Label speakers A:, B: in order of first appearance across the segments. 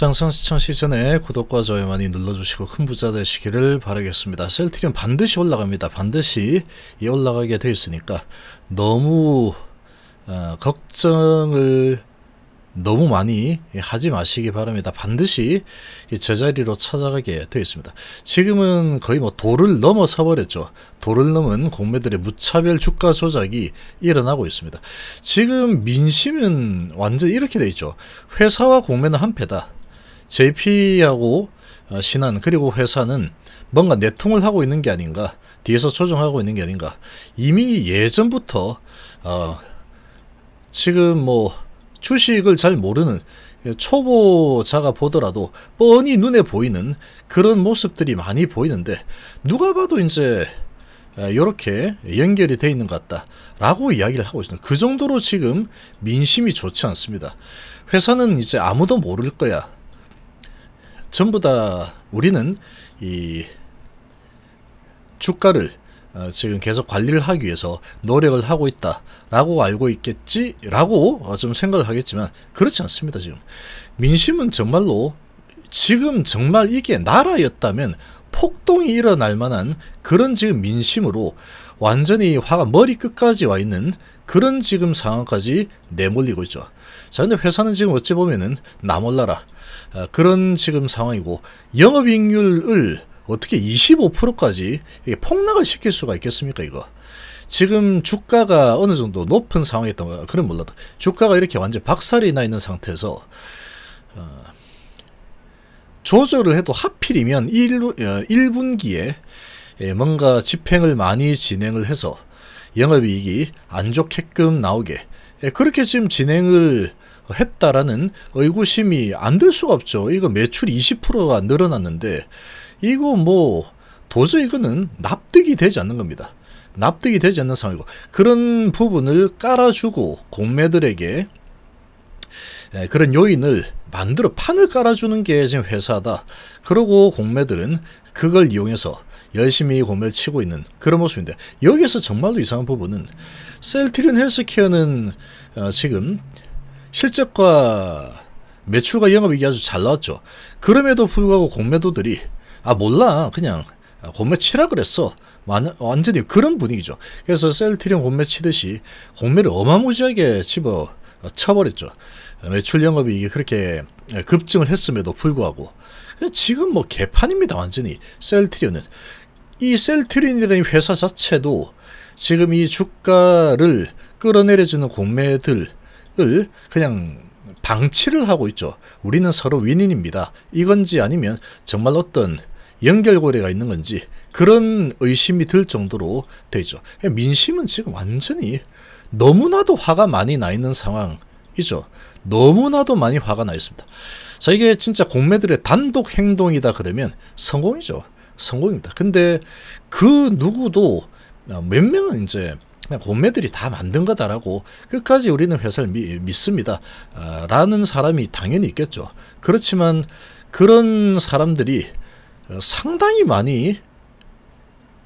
A: 장선 시청 시즌에 구독과 좋아요 많이 눌러주시고 큰 부자 되시기를 바라겠습니다. 셀트리온 반드시 올라갑니다. 반드시 올라가게 돼 있으니까 너무 어, 걱정을 너무 많이 하지 마시기 바랍니다. 반드시 제자리로 찾아가게 되어 있습니다. 지금은 거의 뭐 도를 넘어서 버렸죠. 도를 넘은 공매들의 무차별 주가 조작이 일어나고 있습니다. 지금 민심은 완전 이렇게 되어 있죠. 회사와 공매는 한패다. JP하고 어, 신한 그리고 회사는 뭔가 내통을 하고 있는 게 아닌가 뒤에서 조정하고 있는 게 아닌가 이미 예전부터 어, 지금 뭐 주식을 잘 모르는 초보자가 보더라도 뻔히 눈에 보이는 그런 모습들이 많이 보이는데 누가 봐도 이제 이렇게 연결이 돼 있는 것 같다라고 이야기를 하고 있습니다. 그 정도로 지금 민심이 좋지 않습니다. 회사는 이제 아무도 모를 거야. 전부 다 우리는 이 주가를 어, 지금 계속 관리를 하기 위해서 노력을 하고 있다라고 알고 있겠지라고 어, 좀 생각을 하겠지만 그렇지 않습니다 지금 민심은 정말로 지금 정말 이게 나라였다면 폭동이 일어날 만한 그런 지금 민심으로 완전히 화가 머리 끝까지 와 있는 그런 지금 상황까지 내몰리고 있죠. 자 근데 회사는 지금 어찌 보면은 나몰라라 아, 그런 지금 상황이고 영업이익률을 어떻게 25%까지 폭락을 시킬 수가 있겠습니까 이거 지금 주가가 어느 정도 높은 상황이었던 그런 몰라도 주가가 이렇게 완전 박살이 나 있는 상태에서 어, 조절을 해도 하필이면 1, 1분기에 어, 예, 뭔가 집행을 많이 진행을 해서 영업이익이 안 좋게끔 나오게 예, 그렇게 지금 진행을 했다라는 의구심이 안 들 수가 없죠. 이거 매출 20%가 늘어났는데 이거 뭐 도저히 이거는 납득이 되지 않는 겁니다. 납득이 되지 않는 상황이고 그런 부분을 깔아주고 공매들에게 예, 그런 요인을 만들어 판을 깔아주는 게 지금 회사다. 그러고 공매들은 그걸 이용해서 열심히 공매를 치고 있는 그런 모습인데 여기서 정말로 이상한 부분은 셀트리온 헬스케어는 어, 지금 실적과 매출과 영업이익이 아주 잘 나왔죠. 그럼에도 불구하고 공매도들이 아 몰라 그냥 공매 치라 그랬어. 완전히 그런 분위기죠. 그래서 셀트리온 공매 치듯이 공매를 어마무지하게 집어 어, 쳐버렸죠. 매출 영업이익이 그렇게 급증을 했음에도 불구하고 지금 뭐 개판입니다. 완전히 셀트리온은 이 셀트리온이라는 회사 자체도 지금 이 주가를 끌어내려주는 공매들 을 그냥 방치를 하고 있죠. 우리는 서로 윈인입니다. 이건지 아니면 정말 어떤 연결고리가 있는 건지 그런 의심이 들 정도로 되죠. 민심은 지금 완전히 너무나도 화가 많이 나 있는 상황이죠. 너무나도 많이 화가 나 있습니다. 자, 이게 진짜 공매들의 단독 행동이다 그러면 성공이죠. 성공입니다. 근데 그 누구도 몇 명은 이제 그냥 공매들이 다 만든 거다라고 끝까지 우리는 회사를 미, 믿습니다. 아, 라는 사람이 당연히 있겠죠. 그렇지만 그런 사람들이 어, 상당히 많이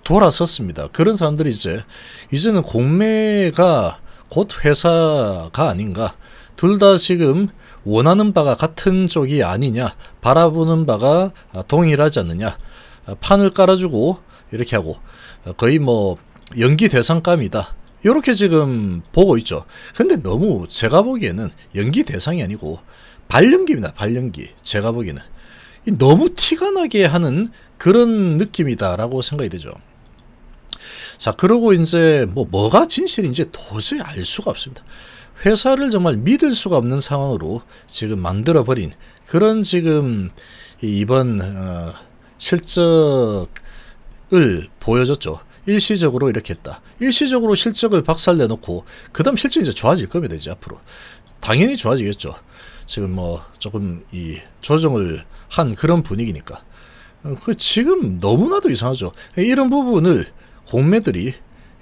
A: 돌아섰습니다. 그런 사람들이 이제 이제는 공매가 곧 회사가 아닌가. 둘 다 지금 원하는 바가 같은 쪽이 아니냐, 바라보는 바가 아, 동일하지 않느냐. 아, 판을 깔아주고 이렇게 하고 어, 거의 뭐 연기 대상감이다. 이렇게 지금 보고 있죠. 근데 너무 제가 보기에는 연기 대상이 아니고 발연기입니다. 발연기. 제가 보기에는. 너무 티가 나게 하는 그런 느낌이다라고 생각이 되죠. 자, 그러고 이제 뭐 뭐가 진실인지 도저히 알 수가 없습니다. 회사를 정말 믿을 수가 없는 상황으로 지금 만들어버린 그런 지금 이번 어, 실적을 보여줬죠. 일시적으로 이렇게 했다. 일시적으로 실적을 박살내놓고 그 다음 실적이 이제 좋아질 겁니다. 이제 앞으로. 당연히 좋아지겠죠. 지금 뭐 조금 이 조정을 한 그런 분위기니까. 어, 그 지금 너무나도 이상하죠. 이런 부분을 공매들이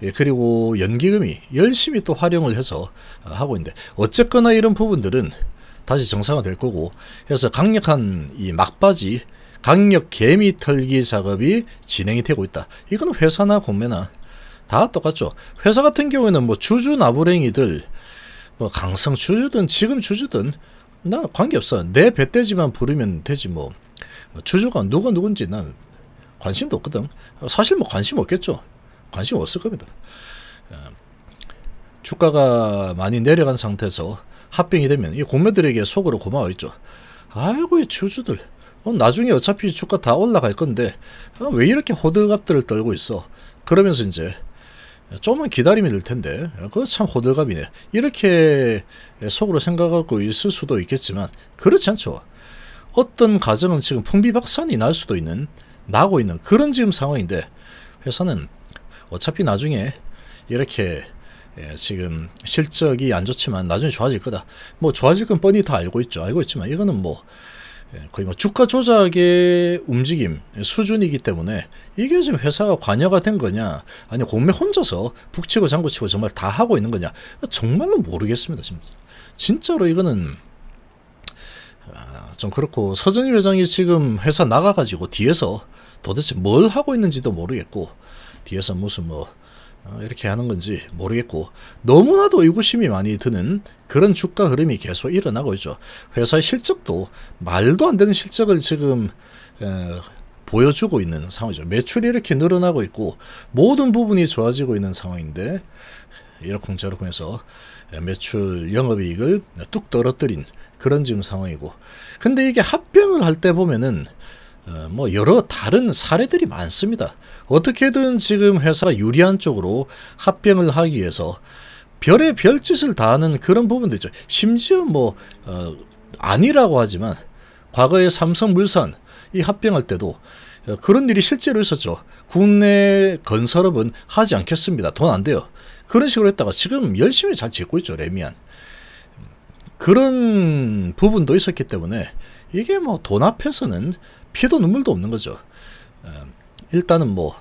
A: 예, 그리고 연기금이 열심히 또 활용을 해서 어, 하고 있는데 어쨌거나 이런 부분들은 다시 정상화 될 거고 해서 강력한 이 막바지 강력 개미 털기 작업이 진행이 되고 있다. 이건 회사나 공매나 다 똑같죠. 회사 같은 경우에는 뭐 주주 나부랭이들 뭐 강성 주주든 지금 주주든 나 관계없어. 내 배때지만 부르면 되지 뭐. 주주가 누가 누군지 난 관심도 없거든. 사실 뭐 관심 없겠죠. 관심 없을 겁니다. 어, 주가가 많이 내려간 상태에서 합병이 되면 이 공매들에게 속으로 고마워있죠 아이고 이 주주들 어, 나중에 어차피 주가 다 올라갈 건데 어, 왜 이렇게 호들갑들을 떨고 있어 그러면서 이제 조금만 기다리면 될 텐데 어, 그거 참 호들갑이네 이렇게 속으로 생각하고 있을 수도 있겠지만 그렇지 않죠 어떤 가정은 지금 풍비박산이 날 수도 있는 나고 있는 그런 지금 상황인데 회사는 어차피 나중에 이렇게 예, 지금 실적이 안 좋지만 나중에 좋아질 거다 뭐 좋아질 건 뻔히 다 알고 있죠 알고 있지만 이거는 뭐 예, 거의 뭐 주가 조작의 움직임 예, 수준이기 때문에 이게 지금 회사가 관여가 된 거냐 아니 공매 혼자서 북치고 장구치고 정말 다 하고 있는 거냐 정말로 모르겠습니다 지금 진짜로 이거는 아, 좀 그렇고 서정희 회장이 지금 회사 나가가지고 뒤에서 도대체 뭘 하고 있는지도 모르겠고 뒤에서 무슨 뭐 어, 이렇게 하는 건지 모르겠고 너무나도 의구심이 많이 드는 그런 주가 흐름이 계속 일어나고 있죠. 회사의 실적도 말도 안 되는 실적을 지금 어, 보여주고 있는 상황이죠. 매출이 이렇게 늘어나고 있고 모든 부분이 좋아지고 있는 상황인데 이러쿵저러쿵 해서 매출 영업이익을 뚝 떨어뜨린 그런 지금 상황이고 근데 이게 합병을 할 때 보면은 어, 뭐 여러 다른 사례들이 많습니다. 어떻게든 지금 회사가 유리한 쪽으로 합병을 하기 위해서 별의 별짓을 다하는 그런 부분도 있죠. 심지어 뭐 어, 아니라고 하지만 과거에 삼성물산 이 합병할 때도 어, 그런 일이 실제로 있었죠. 국내 건설업은 하지 않겠습니다. 돈 안 돼요. 그런 식으로 했다가 지금 열심히 잘 짓고 있죠. 레미안. 그런 부분도 있었기 때문에 이게 뭐 돈 앞에서는 피도 눈물도 없는 거죠. 어, 일단은 뭐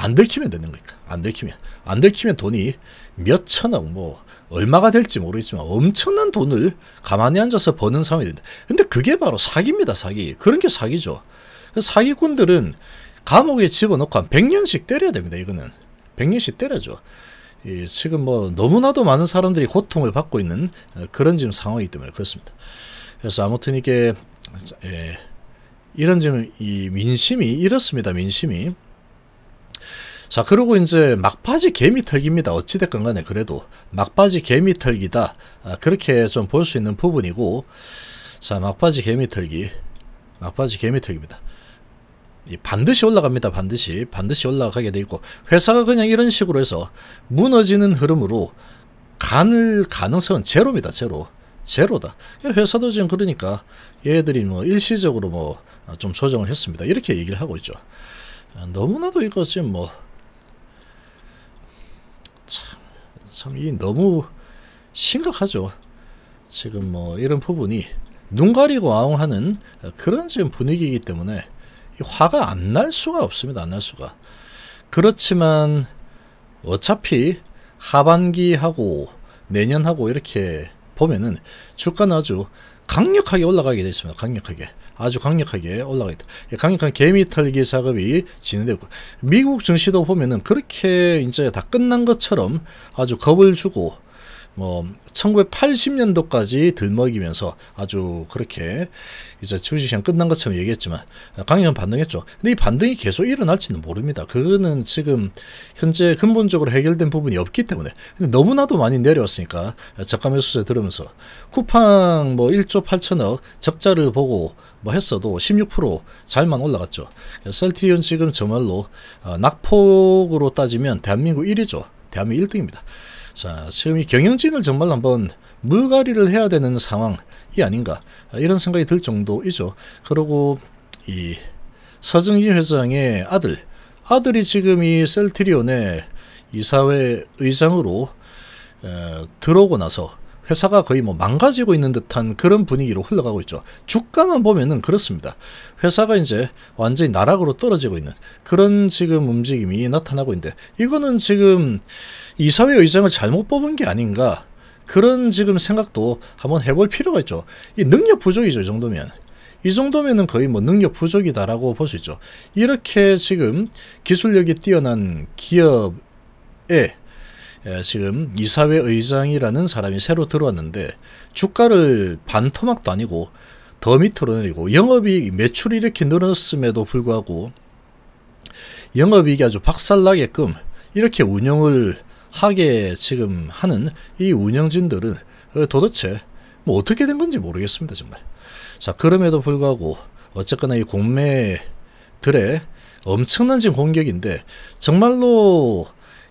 A: 안 들키면 되는 거니까 안 들키면 안 들키면 돈이 몇 천억 뭐 얼마가 될지 모르겠지만 엄청난 돈을 가만히 앉아서 버는 상황이 된다. 근데 그게 바로 사기입니다 사기. 그런 게 사기죠. 그 사기꾼들은 감옥에 집어넣고 한 100년씩 때려야 됩니다 이거는. 100년씩 때려줘. 예, 지금 뭐 너무나도 많은 사람들이 고통을 받고 있는 어, 그런 지금 상황이기 때문에 그렇습니다. 그래서 아무튼 이게 예, 이런 지금 이 민심이 이렇습니다. 민심이 자 그리고 이제 막바지 개미 털기입니다. 어찌됐건 간에 그래도 막바지 개미 털기다 아, 그렇게 좀 볼 수 있는 부분이고 자 막바지 개미 털기 막바지 개미 털기입니다. 반드시 올라갑니다. 반드시 반드시 올라가게 돼 있고 회사가 그냥 이런 식으로 해서 무너지는 흐름으로 가늘 가능성은 제로입니다. 제로. 제로다. 예, 회사도 지금 그러니까 얘들이 뭐 일시적으로 뭐 좀 조정을 했습니다. 이렇게 얘기를 하고 있죠. 아, 너무나도 이거 지금 뭐 참, 참, 이 너무 심각하죠. 지금 뭐 이런 부분이 눈 가리고 아웅하는 그런 지금 분위기이기 때문에 화가 안 날 수가 없습니다. 안 날 수가. 그렇지만 어차피 하반기하고 내년하고 이렇게 보면은 주가는 아주 강력하게 올라가게 되어 있습니다. 강력하게. 아주 강력하게 올라가 있다. 예, 강력한 개미 털기 작업이 진행되고 미국 증시도 보면은 그렇게 이제 다 끝난 것처럼 아주 겁을 주고 뭐 1980년도까지 들먹이면서 아주 그렇게 이제 주식시장 끝난 것처럼 얘기했지만 강연한 반등했죠. 근데 이 반등이 계속 일어날지는 모릅니다. 그거는 지금 현재 근본적으로 해결된 부분이 없기 때문에 너무나도 많이 내려왔으니까 저가 매수세 들으면서 쿠팡 뭐 1조 8천억 적자를 보고 뭐 했어도 16% 잘만 올라갔죠. 셀트리온 지금 정말로 어, 낙폭으로 따지면 대한민국 1위죠. 대한민국 1등입니다. 자, 지금 이 경영진을 정말 한번 물갈이를 해야 되는 상황이 아닌가 이런 생각이 들 정도이죠. 그리고 이 서정진 회장의 아들, 아들이 지금 이 셀트리온의 이사회 의장으로 에, 들어오고 나서 회사가 거의 뭐 망가지고 있는 듯한 그런 분위기로 흘러가고 있죠. 주가만 보면은 그렇습니다. 회사가 이제 완전히 나락으로 떨어지고 있는 그런 지금 움직임이 나타나고 있는데 이거는 지금 이사회 의장을 잘못 뽑은 게 아닌가 그런 지금 생각도 한번 해볼 필요가 있죠. 이 능력 부족이죠. 이 정도면. 이 정도면은 거의 뭐 능력 부족이다라고 볼 수 있죠. 이렇게 지금 기술력이 뛰어난 기업에 예, 지금 이사회 의장이라는 사람이 새로 들어왔는데 주가를 반토막도 아니고 더 밑으로 내리고 영업이익 매출이 이렇게 늘었음에도 불구하고 영업이익이 아주 박살나게끔 이렇게 운영을 하게 지금 하는 이 운영진들은 어, 도대체 뭐 어떻게 된 건지 모르겠습니다 정말 자 그럼에도 불구하고 어쨌거나 이 공매들의 엄청난 지금 공격인데 정말로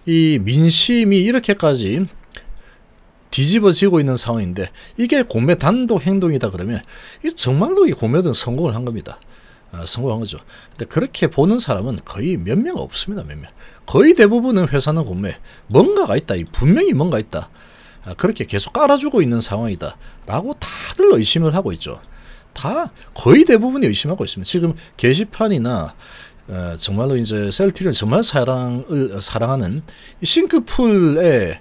A: 이 민심이 이렇게까지 뒤집어지고 있는 상황인데 이게 공매 단독 행동이다 그러면 이 정말로 이 공매는 성공을 한 겁니다. 아, 성공한 거죠. 근데 그렇게 보는 사람은 거의 몇 명 없습니다. 몇 명. 거의 대부분은 회사는 공매 뭔가가 있다. 이 분명히 뭔가 있다. 아, 그렇게 계속 깔아주고 있는 상황이다. 라고 다들 의심을 하고 있죠. 다 거의 대부분이 의심하고 있습니다. 지금 게시판이나 어, 정말로 이제 셀티를 정말 사랑을 어, 사랑하는 싱크풀에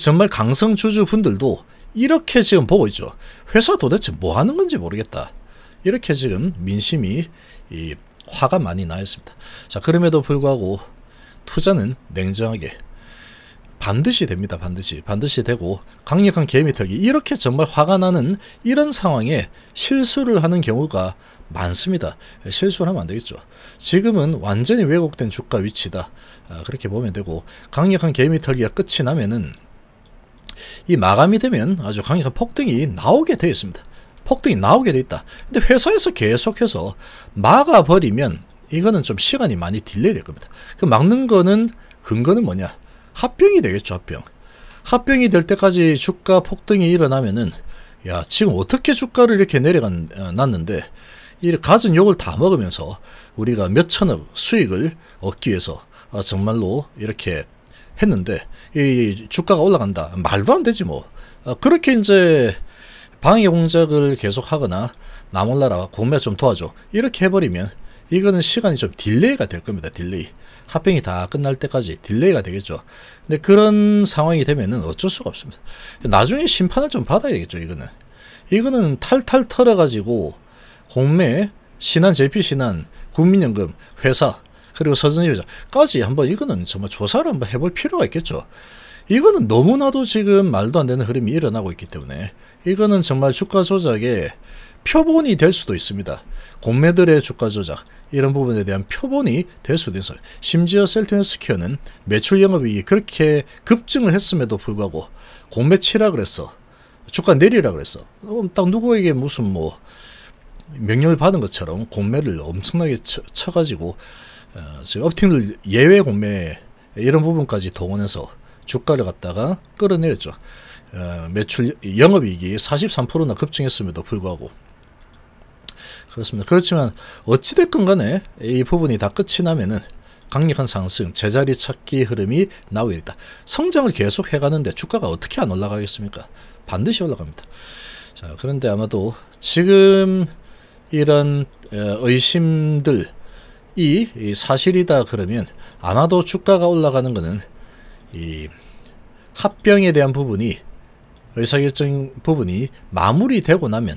A: 정말 강성 주주분들도 이렇게 지금 보고 있죠. 회사 도대체 뭐 하는 건지 모르겠다. 이렇게 지금 민심이 이 화가 많이 나 있습니다. 자, 그럼에도 불구하고 투자는 냉정하게 반드시 됩니다. 반드시. 반드시 되고 강력한 개미털기 이렇게 정말 화가 나는 이런 상황에 실수를 하는 경우가 많습니다. 실수를 하면 안 되겠죠. 지금은 완전히 왜곡된 주가 위치다. 아, 그렇게 보면 되고 강력한 개미 털기가 끝이 나면은 이 마감이 되면 아주 강력한 폭등이 나오게 되어 있습니다. 폭등이 나오게 되어 있다. 근데 회사에서 계속해서 막아버리면 이거는 좀 시간이 많이 딜레이 될 겁니다. 그 막는 거는 근거는 뭐냐? 합병이 되겠죠, 합병. 합병이 될 때까지 주가 폭등이 일어나면은 야, 지금 어떻게 주가를 이렇게 내려갔는데 어, 이 가진 욕을 다 먹으면서 우리가 몇천억 수익을 얻기 위해서 아, 정말로 이렇게 했는데 이 주가가 올라간다. 말도 안 되지 뭐. 아, 그렇게 이제 방해 공작을 계속하거나 나 몰라라 구매좀 도와줘 이렇게 해버리면 이거는 시간이 좀 딜레이가 될 겁니다. 딜레이. 합병이 다 끝날 때까지 딜레이가 되겠죠. 근데 그런 상황이 되면은 어쩔 수가 없습니다. 나중에 심판을 좀 받아야 되겠죠. 이거는. 이거는 탈탈 털어가지고 공매, 신한, 제피 신한, 국민연금, 회사, 그리고 서준이자까지 한번 이거는 정말 조사를 한번 해볼 필요가 있겠죠. 이거는 너무나도 지금 말도 안 되는 흐름이 일어나고 있기 때문에 이거는 정말 주가 조작의 표본이 될 수도 있습니다. 공매들의 주가 조작 이런 부분에 대한 표본이 될 수도 있어요. 심지어 셀트네스퀘어는 매출 영업이 그렇게 급증을 했음에도 불구하고 공매 치라 그랬어. 주가 내리라 그랬어. 그럼 딱 누구에게 무슨 뭐 명령을 받은 것처럼 공매를 엄청나게 쳐, 가지고 어, 업팅을 예외 공매 이런 부분까지 동원해서 주가를 갖다가 끌어내렸죠. 어, 매출 영업이익이 43%나 급증했음에도 불구하고 그렇습니다. 그렇지만 어찌됐건 간에 이 부분이 다 끝이 나면은 강력한 상승, 제자리 찾기 흐름이 나오고 있다. 성장을 계속 해가는데 주가가 어떻게 안 올라가겠습니까? 반드시 올라갑니다. 자, 그런데 아마도 지금 이런 어, 의심들이 사실이다 그러면 아마도 주가가 올라가는 것은 이 합병에 대한 부분이 의사결정 부분이 마무리되고 나면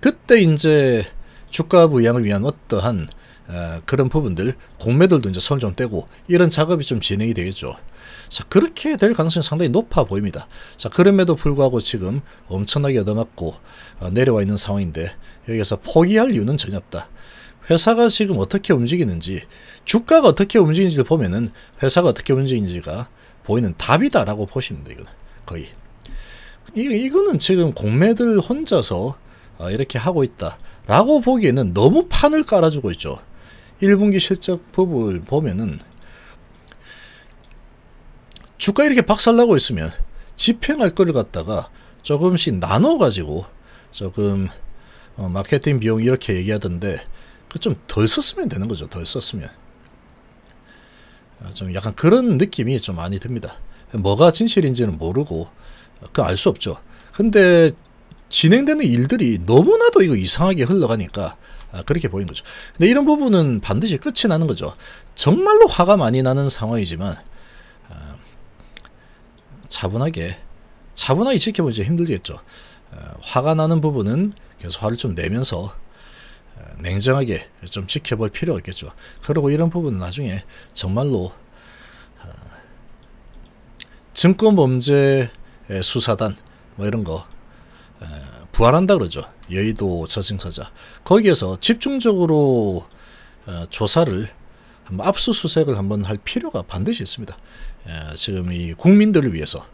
A: 그때 이제 주가 부양을 위한 어떠한 어, 그런 부분들 공매들도 이제 손좀 떼고 이런 작업이 좀 진행이 되겠죠. 자, 그렇게 될 가능성이 상당히 높아 보입니다. 자, 그럼에도 불구하고 지금 엄청나게 얻어맞고 어, 내려와 있는 상황인데 여기서 포기할 이유는 전혀 없다. 회사가 지금 어떻게 움직이는지 주가가 어떻게 움직이는지를 보면은 회사가 어떻게 움직이는지가 보이는 답이다라고 보시면 돼요. 거의 이, 이거는 지금 공매들 혼자서 어, 이렇게 하고 있다라고 보기에는 너무 판을 깔아주고 있죠. 1분기 실적 부분을 보면은 주가 이렇게 박살나고 있으면 집행할 거를 갖다가 조금씩 나눠가지고 조금 어, 마케팅 비용 이렇게 얘기하던데 그 좀 덜 썼으면 되는 거죠. 덜 썼으면. 아, 좀 약간 그런 느낌이 좀 많이 듭니다. 뭐가 진실인지는 모르고 그 알 수 없죠. 근데 진행되는 일들이 너무나도 이거 이상하게 흘러가니까 아, 그렇게 보인 거죠. 근데 이런 부분은 반드시 끝이 나는 거죠. 정말로 화가 많이 나는 상황이지만 차분하게 차분하게 지켜보지 힘들겠죠. 어, 화가 나는 부분은 계속 화를 좀 내면서 어, 냉정하게 좀 지켜볼 필요가 있겠죠. 그리고 이런 부분은 나중에 정말로 어, 증권범죄 수사단 뭐 이런 거 부활한다 그러죠. 여의도 저승사자 거기에서 집중적으로 조사를 한번 압수수색을 한번 할 필요가 반드시 있습니다. 예, 지금 이 국민들을 위해서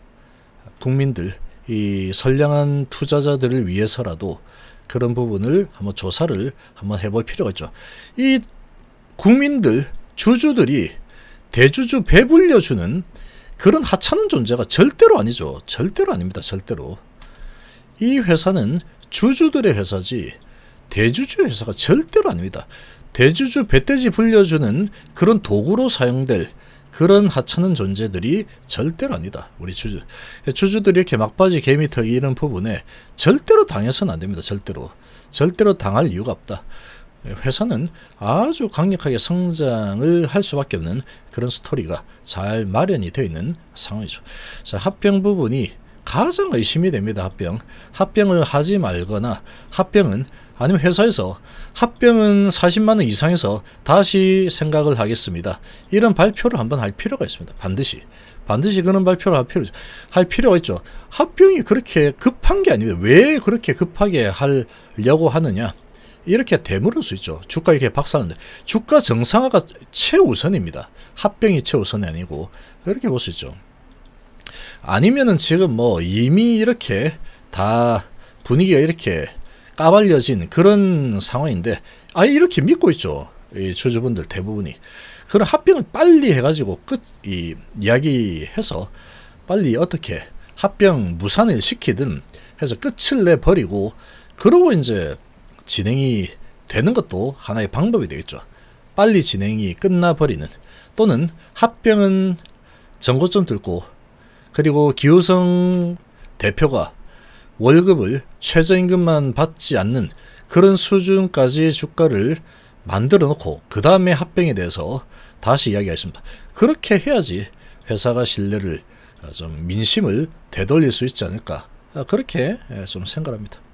A: 국민들 이 선량한 투자자들을 위해서라도 그런 부분을 한번 조사를 한번 해볼 필요가 있죠. 이 국민들 주주들이 대주주 배불려주는 그런 하찮은 존재가 절대로 아니죠. 절대로 아닙니다. 절대로. 이 회사는 주주들의 회사지 대주주 회사가 절대로 아닙니다. 대주주 배때지 불려주는 그런 도구로 사용될 그런 하찮은 존재들이 절대로 아니다. 우리 주주. 주주들이 이렇게 막바지 개미 털 이런 부분에 절대로 당해서는 안 됩니다. 절대로. 절대로 당할 이유가 없다. 회사는 아주 강력하게 성장을 할 수밖에 없는 그런 스토리가 잘 마련이 되어 있는 상황이죠. 자, 합병 부분이 가장 의심이 됩니다. 합병. 합병을 하지 말거나 합병은 아니면 회사에서 합병은 40만원 이상에서 다시 생각을 하겠습니다. 이런 발표를 한번 할 필요가 있습니다. 반드시. 반드시 그런 발표를 할, 필요, 할 필요가 있죠. 합병이 그렇게 급한 게 아니면 왜 그렇게 급하게 하려고 하느냐. 이렇게 되물을 수 있죠. 주가 이렇게 박사는데 주가 정상화가 최우선입니다. 합병이 최우선이 아니고 그렇게 볼 수 있죠. 아니면은 지금 뭐 이미 이렇게 다 분위기가 이렇게 까발려진 그런 상황인데 아 이렇게 믿고 있죠. 이 주주분들 대부분이. 그런 합병을 빨리 해가지고 끝이 이야기해서 빨리 어떻게 합병 무산을 시키든 해서 끝을 내 버리고 그러고 이제 진행이 되는 것도 하나의 방법이 되겠죠. 빨리 진행이 끝나 버리는 또는 합병은 전고점 뚫고 그리고 기우성 대표가 월급을 최저임금만 받지 않는 그런 수준까지 주가를 만들어 놓고 그 다음에 합병에 대해서 다시 이야기하겠습니다. 그렇게 해야지 회사가 신뢰를 어, 좀 민심을 되돌릴 수 있지 않을까 어, 그렇게 예, 좀 생각합니다.